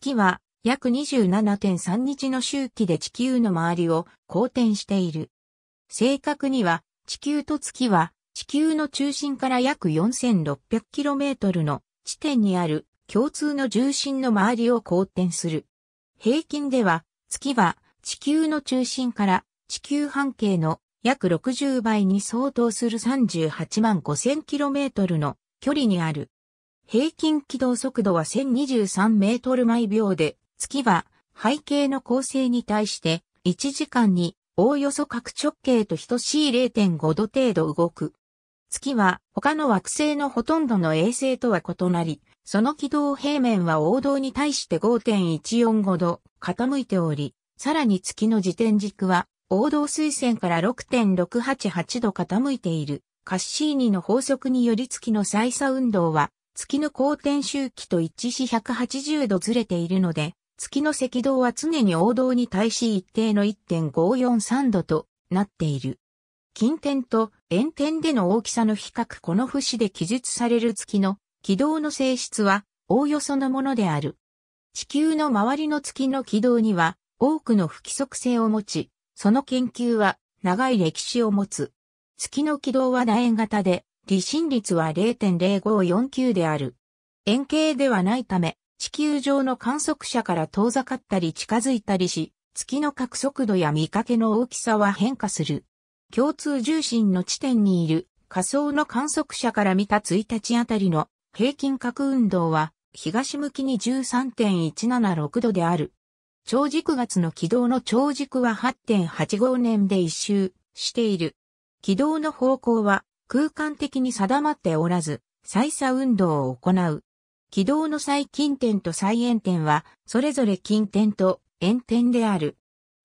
月は約27.3日の周期で地球の周りを公転している。正確には地球と月は地球の中心から約 4600km の地点にある共通の重心の周りを公転する。平均では月は地球の中心から地球半径の約60倍に相当する38万 5000km の距離にある。平均軌道速度は1023メートル毎秒で、月は背景の構成に対して1時間におおよそ角直径と等しい0.5度程度動く。月は他の惑星のほとんどの衛星とは異なり、その軌道平面は王道に対して5.145度傾いており、さらに月の自転軸は王道水線から6.688度傾いている。カッシーニの法則により月の再差運動は月の公転周期と一致し180度ずれているので、月の赤道は常に王道に対し一定の1.543度となっている。近点と遠点での大きさの比較この節で記述される月の軌道の性質はおおよそのものである。地球の周りの月の軌道には多くの不規則性を持ち、その研究は長い歴史を持つ。月の軌道は楕円型で離心率は0.0549である。円形ではないため、地球上の観測者から遠ざかったり近づいたりし、月の角速度や見かけの大きさは変化する。共通重心の地点にいる仮想の観測者から見た1日あたりの平均角運動は東向きに13.176度である。長軸月の軌道の長軸は8.85年で一周している。軌道の方向は空間的に定まっておらず、再差運動を行う。軌道の最近点と最遠点は、それぞれ近点と遠点である。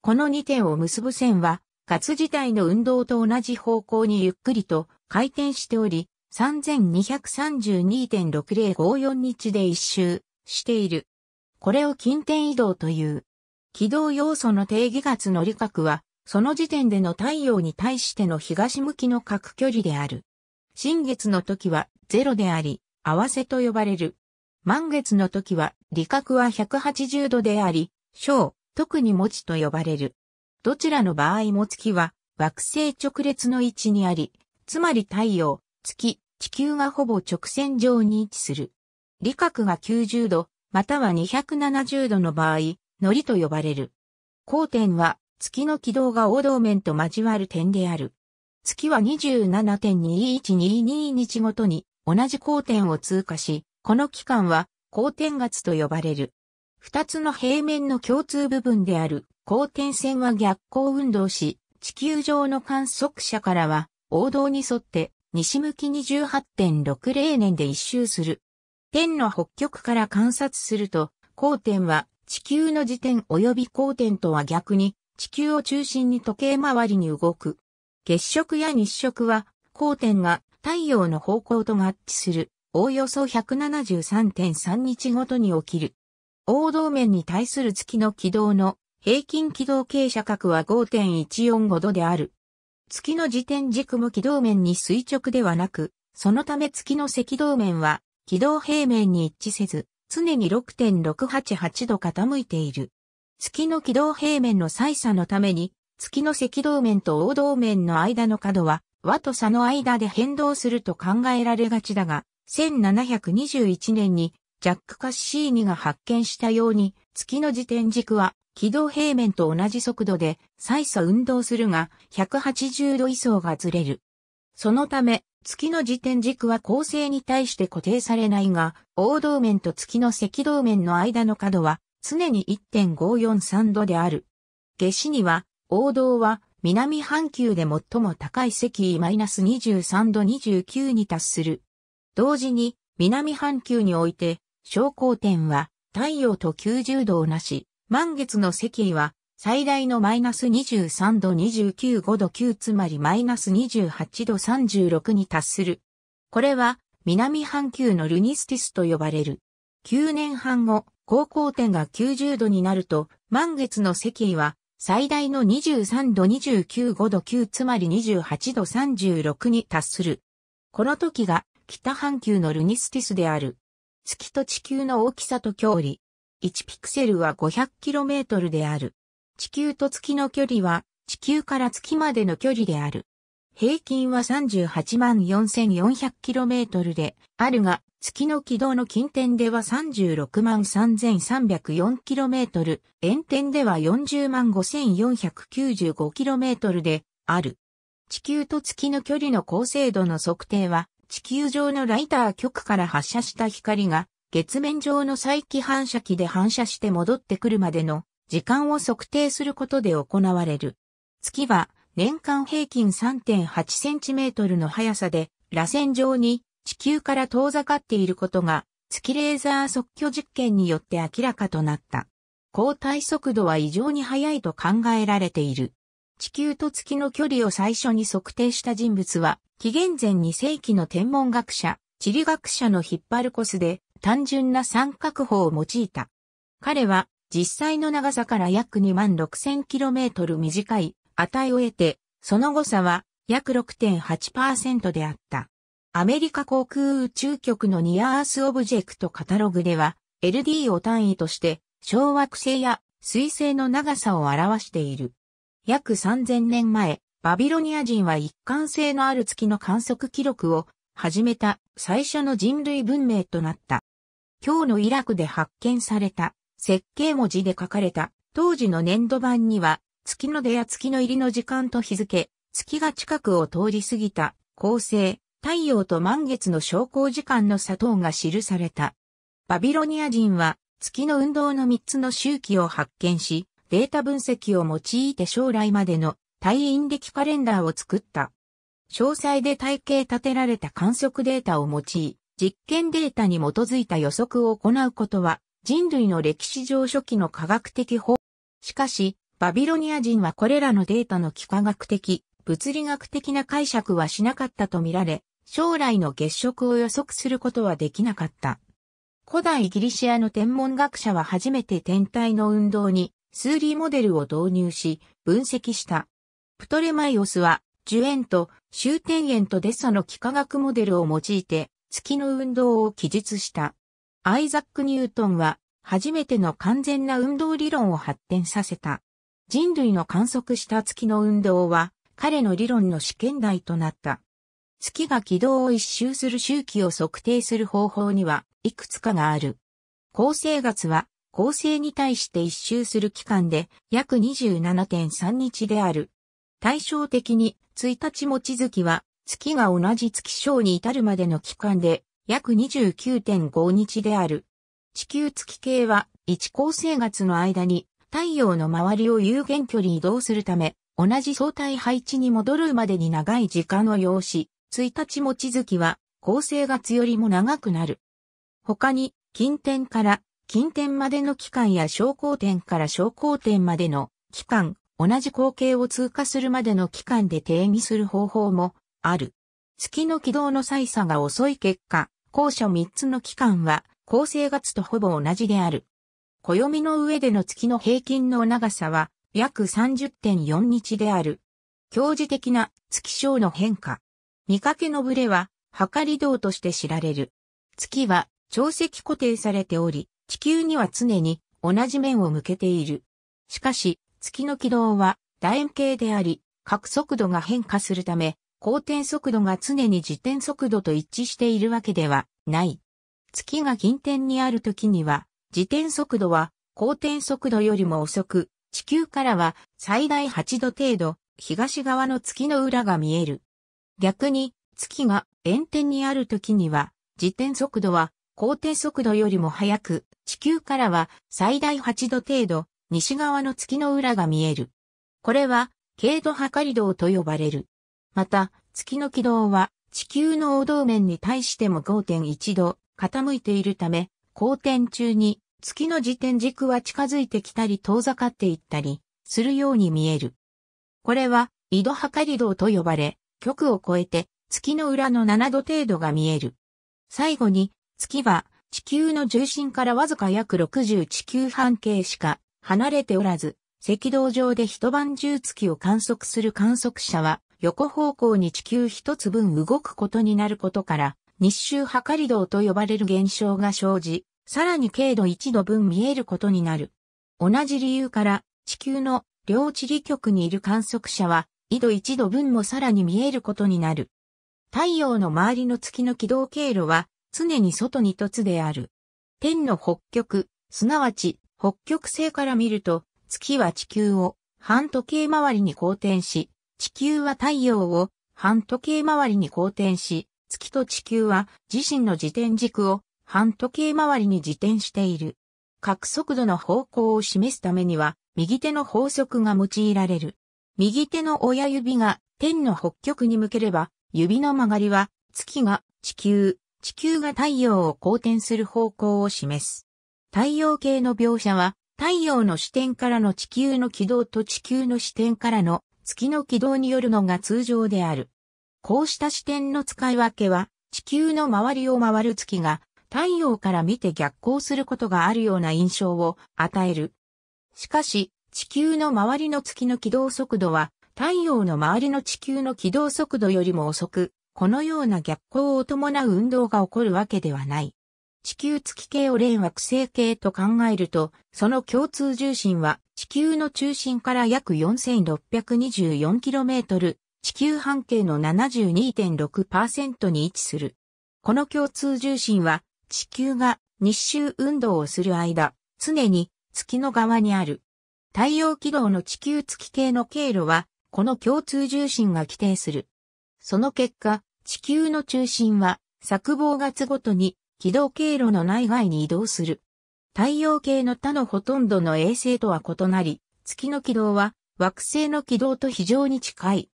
この2点を結ぶ線は、ガツ自体の運動と同じ方向にゆっくりと回転しており、3232.6054日で一周している。これを近点移動という。軌道要素の定義月の理覚は、その時点での太陽に対しての東向きの角距離である。新月の時はゼロであり、合わせと呼ばれる。満月の時は、理覚は180度であり、小、特に持ちと呼ばれる。どちらの場合も月は、惑星直列の位置にあり、つまり太陽、月、地球がほぼ直線上に位置する。理覚が90度、または270度の場合、糊と呼ばれる。交点は月の軌道が王道面と交わる点である。月は27.2122日ごとに同じ交点を通過し、この期間は交点月と呼ばれる。二つの平面の共通部分である交点線は逆行運動し、地球上の観測者からは王道に沿って西向きに18.60年で一周する。天の北極から観察すると、交点は地球の時点及び交点とは逆に地球を中心に時計回りに動く。月食や日食は、光点が太陽の方向と合致する、おおよそ173.3日ごとに起きる。王道面に対する月の軌道の平均軌道傾斜角は5.145度である。月の時点軸も軌道面に垂直ではなく、そのため月の赤道面は軌道平面に一致せず、常に6.688度傾いている。月の軌道平面の再差のために、月の赤道面と黄道面の間の角は、和と差の間で変動すると考えられがちだが、1721年にジャック・カッシーニが発見したように、月の時点軸は軌道平面と同じ速度で再差運動するが、180度位相がずれる。そのため、月の時点軸は構成に対して固定されないが、黄道面と月の赤道面の間の角は常に1.543度である。夏至には、王道は南半球で最も高い赤ス -23 度29に達する。同時に、南半球において、昇降点は太陽と90度をなし、満月の赤位は最大のマイナス23度295度9つまりマイナス28度36に達する。これは南半球のルニスティスと呼ばれる。9年半後、高光点が90度になると、満月の赤位は最大の23度29 5度9つまり28度36に達する。この時が北半球のルニスティスである。月と地球の大きさと距離。1ピクセルは 500km である。地球と月の距離は地球から月までの距離である。平均は 384,400km であるが、月の軌道の近点では 363,304km、遠点では 405,495km である。地球と月の距離の高精度の測定は、地球上のライター極から発射した光が、月面上の再起反射器で反射して戻ってくるまでの時間を測定することで行われる。月は年間平均 3.8cm の速さで、螺旋状に地球から遠ざかっていることが、月レーザー即居実験によって明らかとなった。交代速度は異常に速いと考えられている。地球と月の距離を最初に測定した人物は、紀元前2世紀の天文学者、地理学者のヒッパルコスで、単純な三角法を用いた。彼は、実際の長さから約2万6 0 0 0トル短い値を得て、その誤差は約6.8%であった。アメリカ航空宇宙局のニアアースオブジェクトカタログでは、LD を単位として、小惑星や水星の長さを表している。約3000年前、バビロニア人は一貫性のある月の観測記録を始めた最初の人類文明となった。今日のイラクで発見された設計文字で書かれた当時の粘土板には月の出や月の入りの時間と日付、月が近くを通り過ぎた、恒星、太陽と満月の昇降時間の砂糖が記された。バビロニア人は月の運動の3つの周期を発見し、データ分析を用いて将来までの退院歴カレンダーを作った。詳細で体系立てられた観測データを用い、実験データに基づいた予測を行うことは人類の歴史上初期の科学的方。しかし、バビロニア人はこれらのデータの幾何学的、物理学的な解釈はしなかったとみられ、将来の月食を予測することはできなかった。古代ギリシアの天文学者は初めて天体の運動に数理モデルを導入し、分析した。プトレマイオスは、ジュエンと終点円とデッサの幾何学モデルを用いて、月の運動を記述した。アイザック・ニュートンは、初めての完全な運動理論を発展させた。人類の観測した月の運動は、彼の理論の試験台となった。月が軌道を一周する周期を測定する方法には、いくつかがある。恒星月は、恒星に対して一周する期間で、約27.3日である。対照的に、1日持ち月は、月が同じ月章に至るまでの期間で、約29.5日である。地球月系は、1恒星月の間に、太陽の周りを有限距離移動するため、同じ相対配置に戻るまでに長い時間を要し、1日持ち月は、恒星月よりも長くなる。他に、近点から近点までの期間や小光点から小光点までの期間、同じ光景を通過するまでの期間で定義する方法もある。月の軌道の再差が遅い結果、後者3つの期間は恒星月とほぼ同じである。暦の上での月の平均の長さは約30.4日である。教授的な月章の変化。見かけのブレは、測り道として知られる。月は、潮汐固定されており、地球には常に同じ面を向けている。しかし、月の軌道は楕円形であり、角速度が変化するため、公転速度が常に自転速度と一致しているわけではない。月が近点にある時には、自転速度は公転速度よりも遅く、地球からは最大8度程度、東側の月の裏が見える。逆に、月が円点にある時には、自転速度は公転速度よりも速く、地球からは最大8度程度、西側の月の裏が見える。これは、経度測り道と呼ばれる。また、月の軌道は地球の王道面に対しても5.1度傾いているため、公転中に月の時点軸は近づいてきたり遠ざかっていったりするように見える。これは緯度測り道と呼ばれ、極を超えて月の裏の7度程度が見える。最後に月は地球の重心からわずか約60地球半径しか離れておらず、赤道上で一晩中月を観測する観測者は横方向に地球一つ分動くことになることから、日周測り道と呼ばれる現象が生じ、さらに経度1度分見えることになる。同じ理由から地球の両地理局にいる観測者は、緯度1度分もさらに見えることになる。太陽の周りの月の軌道経路は常に外に凸である。天の北極、すなわち北極星から見ると、月は地球を半時計回りに公転し、地球は太陽を半時計回りに公転し、月と地球は自身の自転軸を半時計回りに自転している。角速度の方向を示すためには、右手の法則が用いられる。右手の親指が天の北極に向ければ、指の曲がりは月が地球、地球が太陽を公転する方向を示す。太陽系の描写は、太陽の視点からの地球の軌道と地球の視点からの月の軌道によるのが通常である。こうした視点の使い分けは、地球の周りを回る月が太陽から見て逆行することがあるような印象を与える。しかし、地球の周りの月の軌道速度は、太陽の周りの地球の軌道速度よりも遅く、このような逆行を伴う運動が起こるわけではない。地球月系を連惑星系と考えると、その共通重心は地球の中心から約 4624km 地球半径の72.6%に位置する。この共通重心は地球が日周運動をする間、常に月の側にある。太陽軌道の地球月系の経路は、この共通重心が規定する。その結果、地球の中心は、作望月ごとに軌道経路の内外に移動する。太陽系の他のほとんどの衛星とは異なり、月の軌道は惑星の軌道と非常に近い。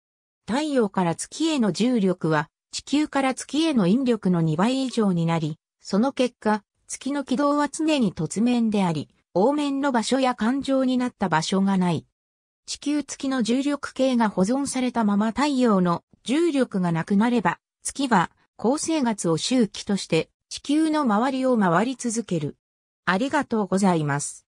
太陽から月への重力は地球から月への引力の2倍以上になり、その結果、月の軌道は常に突面であり、凹面の場所や環状になった場所がない。地球月の重力系が保存されたまま太陽の重力がなくなれば、月は恒星月を周期として地球の周りを回り続ける。ありがとうございます。